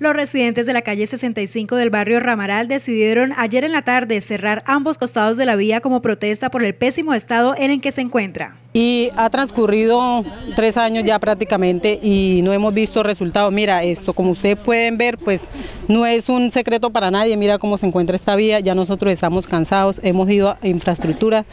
Los residentes de la calle 65 del barrio Ramaral decidieron ayer en la tarde cerrar ambos costados de la vía como protesta por el pésimo estado en el que se encuentra. Y ha transcurrido tres años ya prácticamente y no hemos visto resultados. Mira esto, como ustedes pueden ver, pues no es un secreto para nadie. Mira cómo se encuentra esta vía, ya nosotros estamos cansados, hemos ido a infraestructura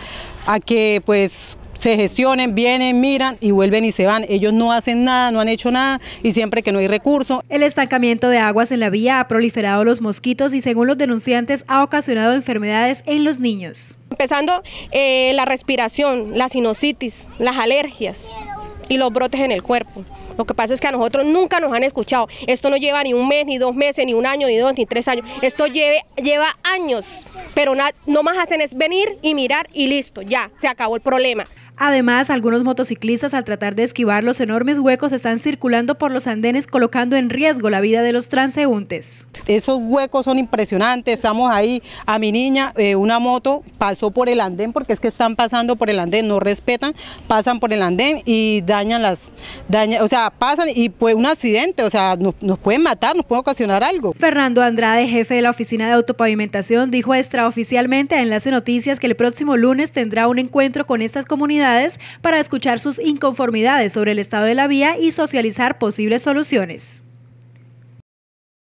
a que pues se gestionen, vienen, miran y vuelven y se van. Ellos no hacen nada, no han hecho nada y siempre que no hay recurso. El estancamiento de aguas en la vía ha proliferado los mosquitos y según los denunciantes ha ocasionado enfermedades en los niños. Empezando eh, la respiración, la sinusitis, las alergias y los brotes en el cuerpo. Lo que pasa es que a nosotros nunca nos han escuchado. Esto no lleva ni un mes, ni dos meses, ni un año, ni dos, ni tres años. Esto lleve, lleva años, pero no más hacen es venir y mirar y listo, ya, se acabó el problema. Además, algunos motociclistas al tratar de esquivar los enormes huecos están circulando por los andenes colocando en riesgo la vida de los transeúntes. Esos huecos son impresionantes, estamos ahí, a mi niña eh, una moto pasó por el andén porque es que están pasando por el andén, no respetan, pasan por el andén y dañan las, daña, o sea, pasan y pues un accidente, o sea, nos, pueden matar, nos puede ocasionar algo. Fernando Andrade, jefe de la Oficina de Autopavimentación, dijo extraoficialmente a Enlace Noticias que el próximo lunes tendrá un encuentro con estas comunidades para escuchar sus inconformidades sobre el estado de la vía y socializar posibles soluciones.